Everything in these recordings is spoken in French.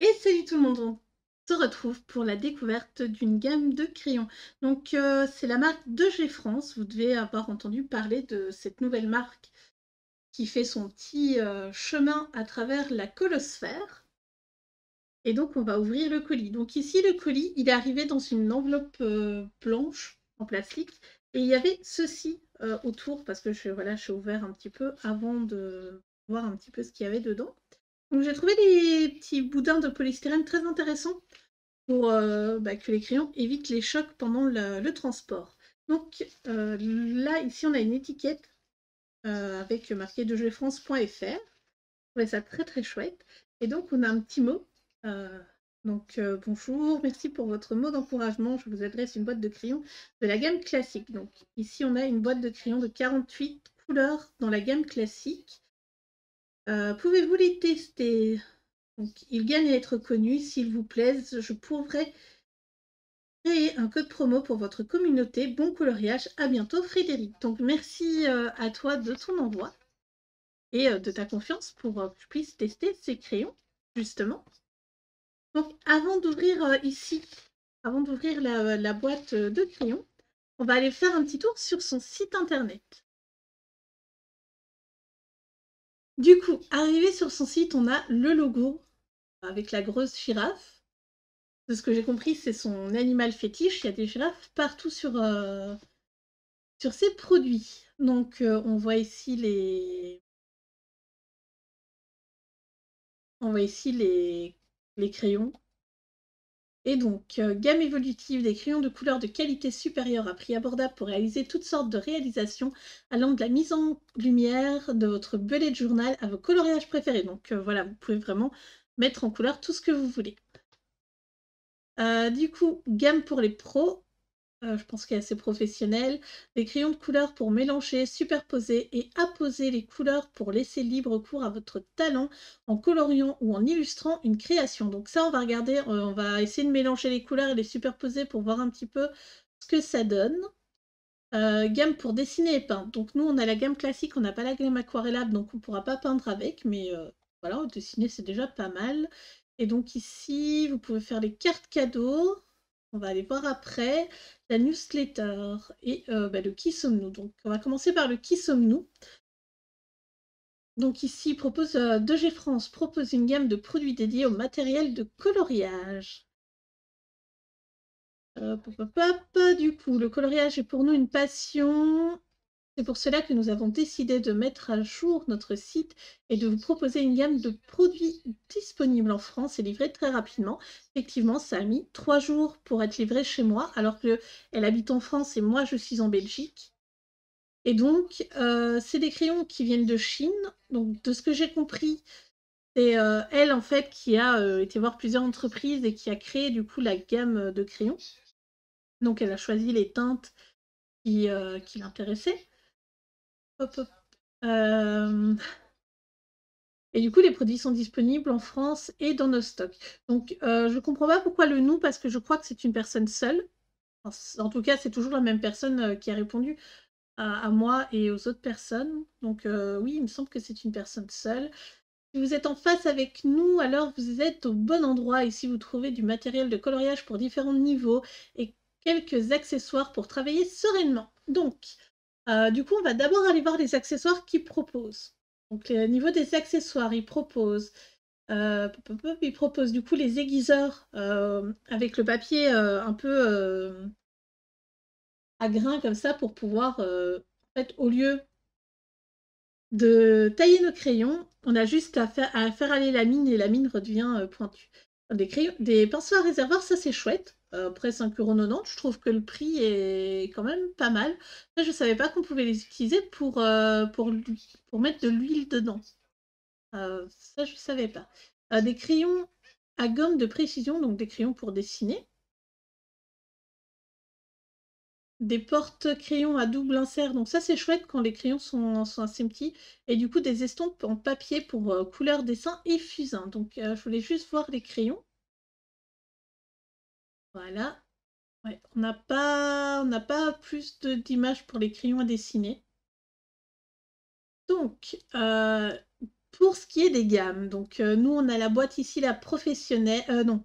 Et salut tout le monde, on se retrouve pour la découverte d'une gamme de crayons. Donc euh, c'est la marque de g France, vous devez avoir entendu parler de cette nouvelle marque qui fait son petit euh, chemin à travers la colosphère. Et donc on va ouvrir le colis. Donc ici le colis, il est arrivé dans une enveloppe euh, blanche en plastique et il y avait ceci autour parce que je, voilà, je ouvert un petit peu avant de voir un petit peu ce qu'il y avait dedans. Donc j'ai trouvé des petits boudins de polystyrène très intéressants pour euh, bah, que les crayons évitent les chocs pendant le, transport. Donc euh, là, ici, on a une étiquette euh, avec marqué dejeuxfrance.fr. Je trouvais ça très très chouette. Et donc on a un petit mot. donc bonjour, merci pour votre mot d'encouragement. Je vous adresse une boîte de crayons de la gamme classique. Donc ici, on a une boîte de crayons de 48 couleurs dans la gamme classique. Euh, pouvez-vous les tester Donc, Ils gagnent à être connus. S'il vous plaît. je pourrais créer un code promo pour votre communauté. Bon coloriage. À bientôt, Frédéric. Donc, merci euh, à toi de ton envoi et euh, de ta confiance pour que je puisse tester ces crayons, justement. Donc, avant d'ouvrir ici, avant d'ouvrir la boîte de crayons, on va aller faire un petit tour sur son site internet. Du coup, arrivé sur son site, on a le logo avec la grosse girafe. De ce que j'ai compris, c'est son animal fétiche. Il y a des girafes partout sur, euh, sur ses produits. Donc, euh, on voit ici les. On voit ici les, les crayons et donc, euh, gamme évolutive des crayons de couleur de qualité supérieure à prix abordable pour réaliser toutes sortes de réalisations, allant de la mise en lumière de votre de journal à vos coloriages préférés. Donc euh, voilà, vous pouvez vraiment mettre en couleur tout ce que vous voulez. Euh, du coup, gamme pour les pros, euh, je pense qu'il est assez professionnel, des crayons de couleur pour mélanger, superposer et apposer les couleurs pour laisser libre cours à votre talent en coloriant ou en illustrant une création. Donc ça, on va regarder, euh, on va essayer de mélanger les couleurs et les superposer pour voir un petit peu ce que ça donne. Euh, gamme pour dessiner et peindre. Donc nous, on a la gamme classique, on n'a pas la gamme aquarellable, donc on ne pourra pas peindre avec, mais voilà, dessiner, c'est déjà pas mal. Et donc ici, vous pouvez faire les cartes cadeaux on va aller voir après, la newsletter et euh, bah, le qui sommes-nous. Donc on va commencer par le qui sommes-nous. Donc ici, propose, g euh, g France propose une gamme de produits dédiés au matériel de coloriage. Du coup, le coloriage est pour nous une passion. C'est pour cela que nous avons décidé de mettre à jour notre site et de vous proposer une gamme de produits disponibles en France et livrés très rapidement. Effectivement, ça a mis trois jours pour être livré chez moi, alors qu'elle habite en France et moi je suis en Belgique. Et donc, euh, c'est des crayons qui viennent de Chine. Donc, de ce que j'ai compris, c'est euh, elle en fait qui a euh, été voir plusieurs entreprises et qui a créé du coup la gamme de crayons. Donc, elle a choisi les teintes qui l'intéressaient hop, hop. Euh, et du coup, les produits sont disponibles en France et dans nos stocks. Donc, euh, je ne comprends pas pourquoi le nous, parce que je crois que c'est une personne seule. En, tout cas, c'est toujours la même personne euh, qui a répondu à, à, moi et aux autres personnes. Donc, oui, il me semble que c'est une personne seule. Si vous êtes en face avec nous, alors vous êtes au bon endroit. Ici, vous trouvez du matériel de coloriage pour différents niveaux et quelques accessoires pour travailler sereinement. Donc, euh, du coup, on va d'abord aller voir les accessoires qu'ils proposent. Donc, au niveau des accessoires, ils proposent, euh, du coup les aiguiseurs euh, avec le papier un peu à grain comme ça pour pouvoir, en au lieu de tailler nos crayons, on a juste à faire, aller la mine et la mine redevient pointue. Des, crayons, des pinceaux à réservoir, ça c'est chouette après euh, 5,90€, je trouve que le prix est quand même pas mal. je ne savais pas qu'on pouvait les utiliser pour, euh, pour, pour, mettre de l'huile dedans. Euh, ça, je ne savais pas. des crayons à gomme de précision, donc des crayons pour dessiner. Des porte-crayons à double insert, donc ça c'est chouette quand les crayons sont, sont, assez petits. Et du coup des estompes en papier pour couleur, dessin et fusain. Donc je voulais juste voir les crayons. Voilà. on n'a pas, plus d'images pour les crayons à dessiner. Donc, euh, pour ce qui est des gammes, donc euh, nous on a la boîte ici, la professionnelle. Euh, non,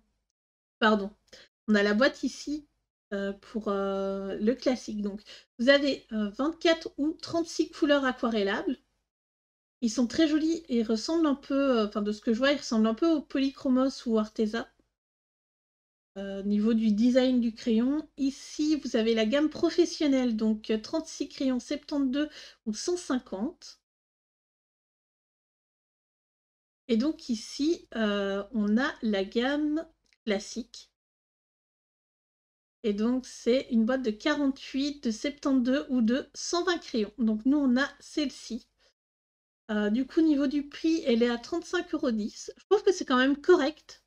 pardon. On a la boîte ici pour le classique. Donc, vous avez 24 ou 36 couleurs aquarellables. Ils sont très jolis et ressemblent un peu, enfin de ce que je vois, ils ressemblent un peu au polychromos ou Arteza euh, niveau du design du crayon. Ici, vous avez la gamme professionnelle, donc 36 euh, crayons, 72 ou 150. Et donc ici, euh, on a la gamme classique. Et donc, c'est une boîte de 48, de 72 ou de 120 crayons. Donc, nous, on a celle-ci. du coup, niveau du prix, elle est à 35,10€. Je trouve que c'est quand même correct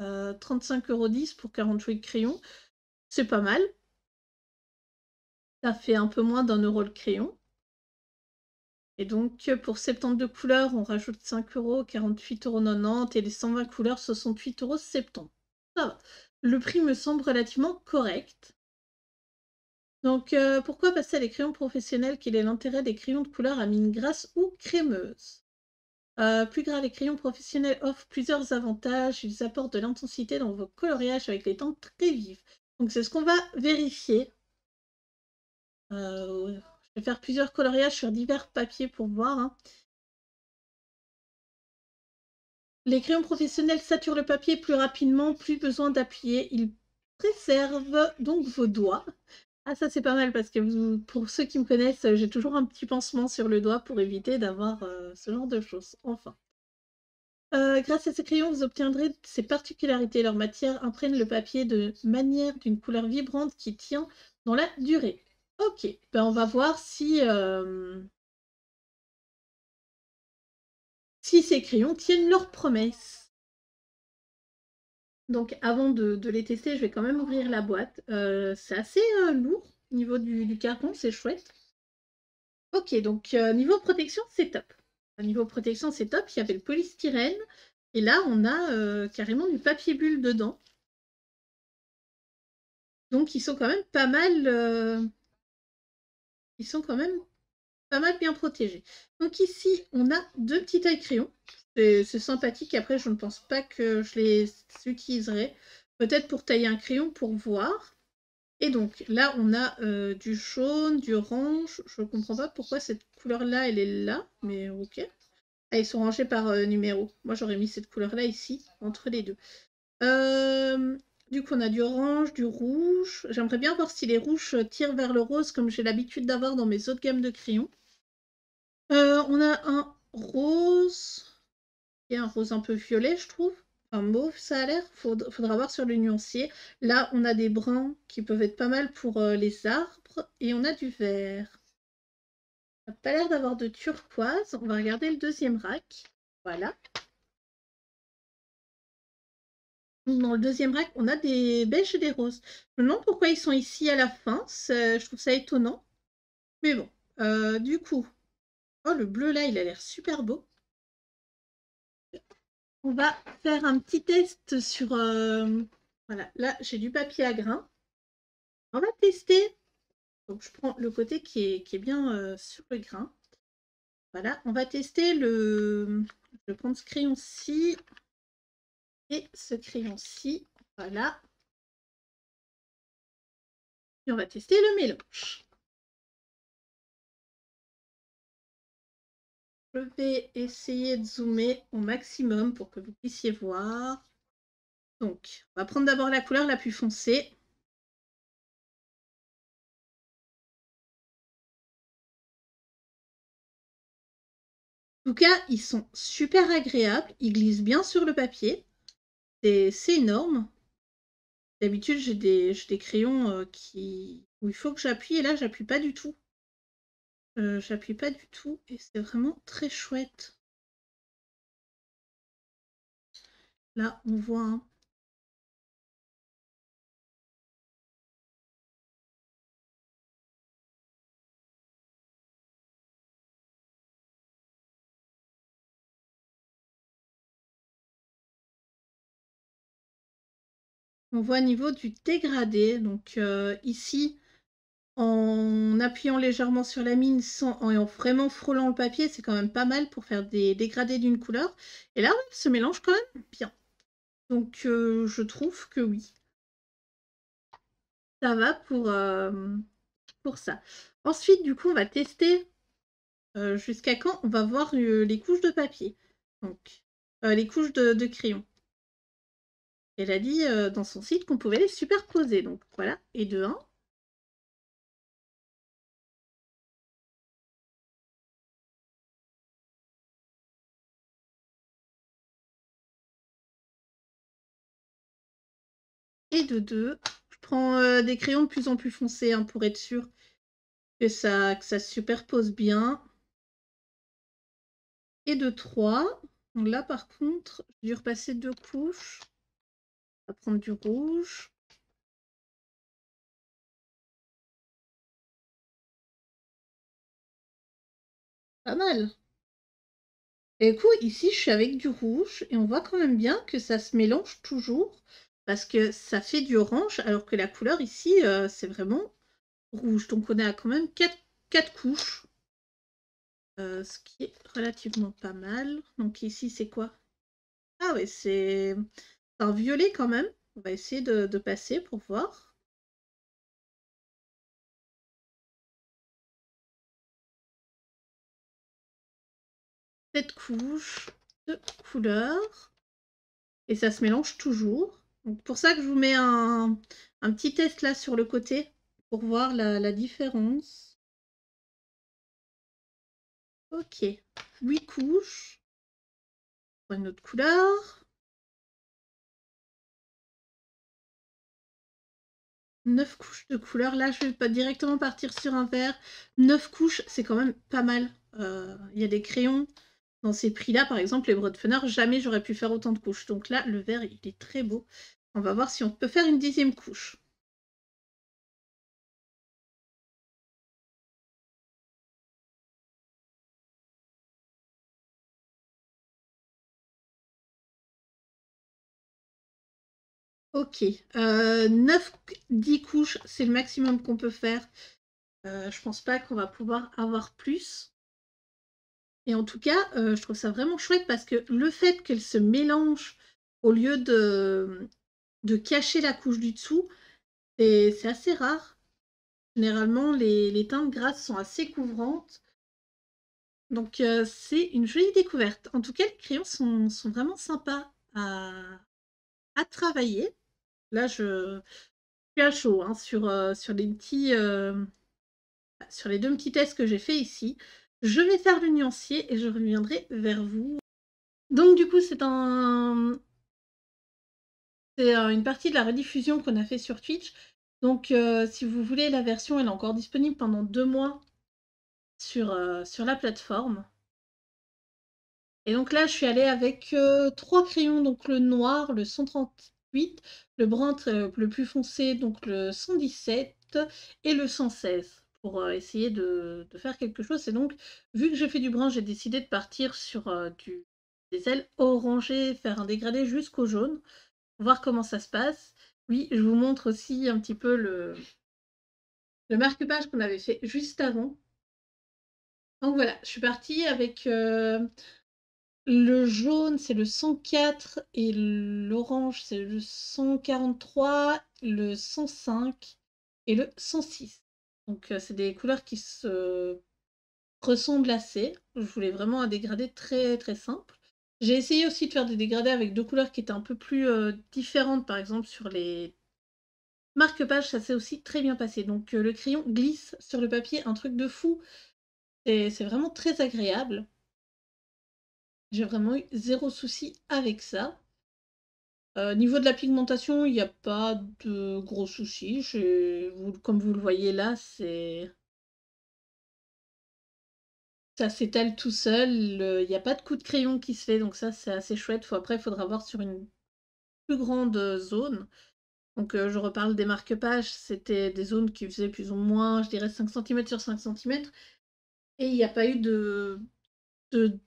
35,10€ euh, pour 48 crayons. C'est pas mal. Ça fait un peu moins d'un euro le crayon. Et donc pour 72 couleurs, on rajoute 5 euros, 48,90€ et les 120 couleurs, 68,70€. Ça va. Le prix me semble relativement correct. Donc euh, pourquoi passer à des crayons professionnels Quel est l'intérêt des crayons de couleur à mine grasse ou crémeuse euh, plus gras, les crayons professionnels offrent plusieurs avantages. Ils apportent de l'intensité dans vos coloriages avec les teintes très vives. Donc c'est ce qu'on va vérifier. Euh, je vais faire plusieurs coloriages sur divers papiers pour voir. Hein. Les crayons professionnels saturent le papier plus rapidement, plus besoin d'appuyer. Ils préservent donc vos doigts ah, ça c'est pas mal parce que pour ceux qui me connaissent, j'ai toujours un petit pansement sur le doigt pour éviter d'avoir euh, ce genre de choses. Enfin. Euh, grâce à ces crayons, vous obtiendrez ces particularités. Leur matière imprègne le papier de manière d'une couleur vibrante qui tient dans la durée. Ok, ben on va voir si, euh, si ces crayons tiennent leurs promesses. Donc avant de, les tester, je vais quand même ouvrir la boîte. Euh, c'est assez euh, lourd au niveau du, du carton, c'est chouette. Ok, donc euh, niveau protection, c'est top. Niveau protection, c'est top. Il y avait le polystyrène. Et là, on a carrément du papier bulle dedans. Donc ils sont quand même pas mal. ils sont quand même pas mal bien protégés. Donc ici, on a deux petits tailles crayons. C'est sympathique. Après, je ne pense pas que je les utiliserai. Peut-être pour tailler un crayon pour voir. Et donc là, on a euh, du jaune, du orange. Je ne comprends pas pourquoi cette couleur-là, elle est là. Mais ok. Ah, ils sont rangés par euh, numéro. Moi, j'aurais mis cette couleur-là ici, entre les deux. Euh, du coup, on a du orange, du rouge. J'aimerais bien voir si les rouges tirent vers le rose, comme j'ai l'habitude d'avoir dans mes autres gammes de crayons. on a un rose il un rose un peu violet, je trouve. Un mauve, ça a l'air. Faudra, faudra, voir sur le nuancier. Là, on a des bruns qui peuvent être pas mal pour euh, les arbres. Et on a du vert. Ça n'a pas l'air d'avoir de turquoise. On va regarder le deuxième rack. Voilà. Dans le deuxième rack, on a des beiges et des roses. Je me demande pourquoi ils sont ici à la fin. Euh, je trouve ça étonnant. Mais bon, euh, du coup. Oh, le bleu là, il a l'air super beau on va faire un petit test sur... Euh, voilà, là j'ai du papier à grains. On va tester. Donc je prends le côté qui est, bien euh, sur le grain. Voilà, on va tester le... Je vais ce crayon-ci et ce crayon-ci. Voilà. Et on va tester le mélange. Je vais essayer de zoomer au maximum pour que vous puissiez voir. Donc, on va prendre d'abord la couleur la plus foncée. En tout cas, ils sont super agréables. Ils glissent bien sur le papier. C'est énorme. D'habitude, j'ai des, crayons euh, qui, où il faut que j'appuie et là, j'appuie pas du tout. Euh, j'appuie pas du tout et c'est vraiment très chouette. Là, on voit on voit au niveau du dégradé. Donc euh, ici, appuyant légèrement sur la mine sans, en vraiment frôlant le papier, c'est quand même pas mal pour faire des dégradés d'une couleur. Et là, on se mélange quand même bien. Donc euh, je trouve que oui. Ça va pour, euh, pour ça. Ensuite, du coup, on va tester euh, jusqu'à quand on va voir les couches de papier. Donc, les couches de, de crayon. Elle a dit dans son site qu'on pouvait les superposer. Donc voilà, et de 1. de 2. Je prends euh, des crayons de plus en plus foncés hein, pour être sûr que ça, que ça se superpose bien. Et de 3. là, par contre, j'ai dû repasser deux couches. À prendre du rouge. Pas mal. Et bah, coup, ici, je suis avec du rouge et on voit quand même bien que ça se mélange toujours parce que ça fait du orange, alors que la couleur ici, euh, c'est vraiment rouge. Donc on a quand même 4, couches, euh, ce qui est relativement pas mal. Donc ici, c'est quoi Ah oui, c'est un violet quand même. On va essayer de, de passer pour voir. Cette couche de couleur. Et ça se mélange toujours pour ça que je vous mets un, un, petit test là sur le côté pour voir la, différence. Ok, 8 couches. une autre couleur. Neuf couches de couleurs. Là, je vais pas directement partir sur un vert. Neuf couches, c'est quand même pas mal. Euh, il y a des crayons dans ces prix-là, par exemple, les Broadfener, jamais j'aurais pu faire autant de couches. Donc là, le vert, il est très beau. On va voir si on peut faire une dixième couche. Ok, 9-10 euh, couches, c'est le maximum qu'on peut faire. Euh, je pense pas qu'on va pouvoir avoir plus. Et en tout cas, euh, je trouve ça vraiment chouette parce que le fait qu'elle se mélange au lieu de, de cacher la couche du dessous, c'est assez rare. Généralement, les, teintes grasses sont assez couvrantes. Donc, euh, c'est une jolie découverte. En tout cas, les crayons sont, vraiment sympas à, à, travailler. Là, je, suis à chaud hein, sur, euh, sur, les petits, euh, sur les deux petits tests que j'ai fait ici. Je vais faire le nuancier et je reviendrai vers vous. Donc, du coup, c'est un, c'est euh, une partie de la rediffusion qu'on a fait sur Twitch. Donc, euh, si vous voulez, la version elle est encore disponible pendant deux mois sur, euh, sur la plateforme. Et donc là, je suis allée avec trois crayons, donc le noir, le 138, le brun le plus foncé, donc le 117 et le 116 pour essayer de, faire quelque chose. Et donc, vu que j'ai fait du brun, j'ai décidé de partir sur du, des ailes orangées, faire un dégradé jusqu'au jaune voir comment ça se passe. Oui, je vous montre aussi un petit peu le, le marque-page qu'on avait fait juste avant. Donc voilà, je suis partie avec euh, le jaune, c'est le 104, et l'orange, c'est le 143, le 105 et le 106. Donc euh, c'est des couleurs qui se ressemblent assez. Je voulais vraiment un dégradé très très simple. J'ai essayé aussi de faire des dégradés avec deux couleurs qui étaient un peu plus euh, différentes, par exemple sur les marque-pages, ça s'est aussi très bien passé. Donc euh, le crayon glisse sur le papier, un truc de fou. C'est vraiment très agréable. J'ai vraiment eu zéro souci avec ça. Euh, niveau de la pigmentation, il n'y a pas de gros soucis. comme vous le voyez là, c'est ça s'étale tout seul. Il n'y a pas de coup de crayon qui se fait, donc ça c'est assez chouette. Faut, après, il faudra voir sur une plus grande zone. Donc euh, je reparle des marque-pages, c'était des zones qui faisaient plus ou moins, je dirais, 5 cm sur 5 cm. Et il n'y a pas eu de, de,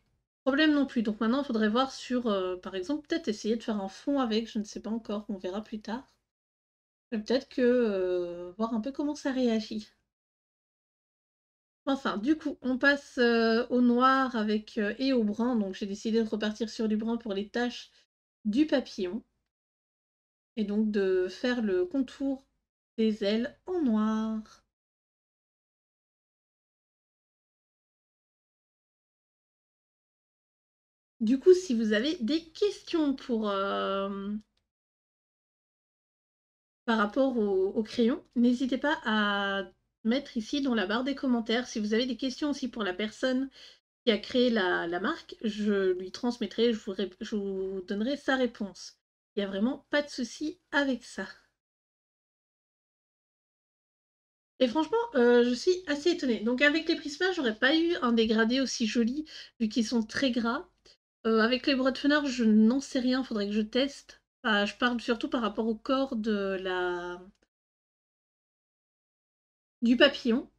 problème non plus. Donc maintenant, il faudrait voir sur, euh, par exemple, peut-être essayer de faire un fond avec, je ne sais pas encore, on verra plus tard. Peut-être que euh, voir un peu comment ça réagit. Enfin, du coup, on passe euh, au noir avec euh, et au brun. Donc, j'ai décidé de repartir sur du brun pour les taches du papillon. Et donc de faire le contour des ailes en noir. Du coup, si vous avez des questions pour, euh, par rapport au crayon, n'hésitez pas à mettre ici dans la barre des commentaires. Si vous avez des questions aussi pour la personne qui a créé la, marque, je lui transmettrai, je vous, donnerai sa réponse. Il n'y a vraiment pas de souci avec ça. Et franchement, euh, je suis assez étonnée. Donc avec les prismas, j'aurais pas eu un dégradé aussi joli, vu qu'ils sont très gras. Euh, avec les feneur, je n'en sais rien, faudrait que je teste. je parle surtout par rapport au corps de la, du papillon.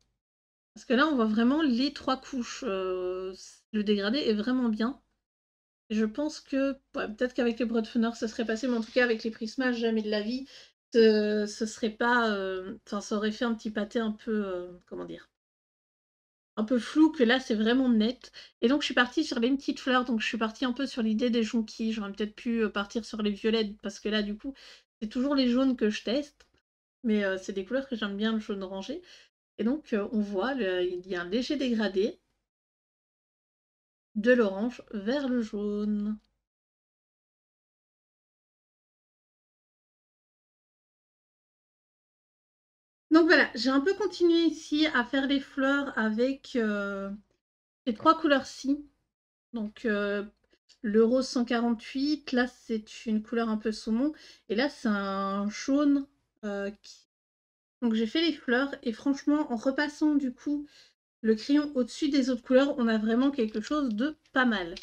Parce que là, on voit vraiment les trois couches. Euh, le dégradé est vraiment bien. je pense que peut-être qu'avec les bras ça serait passé, mais en tout cas, avec les prismas, jamais de la vie, ce, serait pas. Euh, enfin, ça aurait fait un petit pâté un peu. Euh, comment dire un peu flou, que là c'est vraiment net. Et donc je suis partie sur les petites fleurs, donc je suis partie un peu sur l'idée des jonquilles. J'aurais peut-être pu partir sur les violettes, parce que là du coup c'est toujours les jaunes que je teste mais c'est des couleurs que j'aime bien, le jaune orangé. Et donc on voit, il y a un léger dégradé de l'orange vers le jaune. Donc voilà, j'ai un peu continué ici à faire les fleurs avec les trois couleurs-ci. Donc le rose 148, là c'est une couleur un peu saumon, et là c'est un jaune euh, donc j'ai fait les fleurs et franchement en repassant du coup le crayon au-dessus des autres couleurs, on a vraiment quelque chose de pas mal.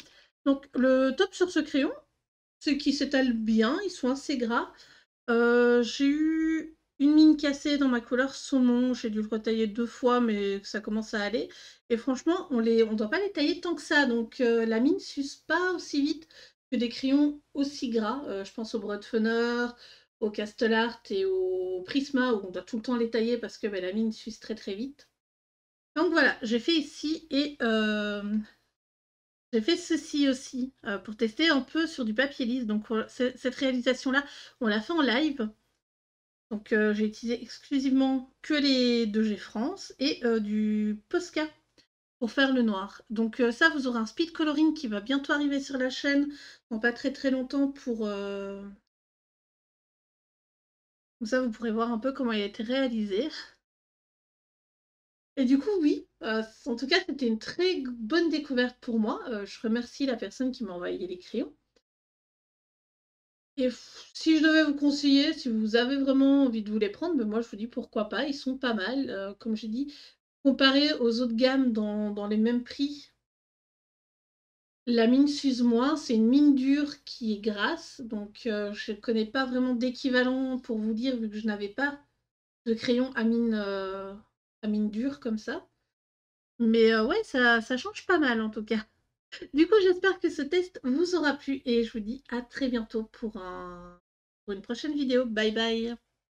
Donc le top sur ce crayon, c'est qu'il s'étale bien, ils sont assez gras. Euh, j'ai eu une mine cassée dans ma couleur saumon, j'ai dû le retailler deux fois mais ça commence à aller. Et franchement, on les... ne doit pas les tailler tant que ça, donc euh, la mine ne s'use pas aussi vite que des crayons aussi gras. je pense au feneur au Castellart et au Prisma où on doit tout le temps les tailler parce que ben, la mine suce très très vite. Donc voilà, j'ai fait ici et euh, j'ai fait ceci aussi euh, pour tester un peu sur du papier lisse. Donc euh, cette réalisation là, on l'a fait en live. Donc j'ai utilisé exclusivement que les 2G France et du Posca pour faire le noir. Donc ça, vous aurez un speed coloring qui va bientôt arriver sur la chaîne dans pas très très longtemps pour, comme ça, vous pourrez voir un peu comment il a été réalisé. Et du coup, oui, euh, en tout cas, c'était une très bonne découverte pour moi. Euh, je remercie la personne qui m'a envoyé les crayons. Et si je devais vous conseiller, si vous avez vraiment envie de vous les prendre, ben moi je vous dis pourquoi pas, ils sont pas mal. Euh, comme j'ai dit, comparés aux autres gammes dans les mêmes prix, la mine s'use moi c'est une mine dure qui est grasse, donc euh, je ne connais pas vraiment d'équivalent pour vous dire, vu que je n'avais pas de crayon à mine, euh, à mine dure comme ça. Mais euh, ouais, ça, ça change pas mal en tout cas. Du coup, j'espère que ce test vous aura plu et je vous dis à très bientôt pour une prochaine vidéo. Bye bye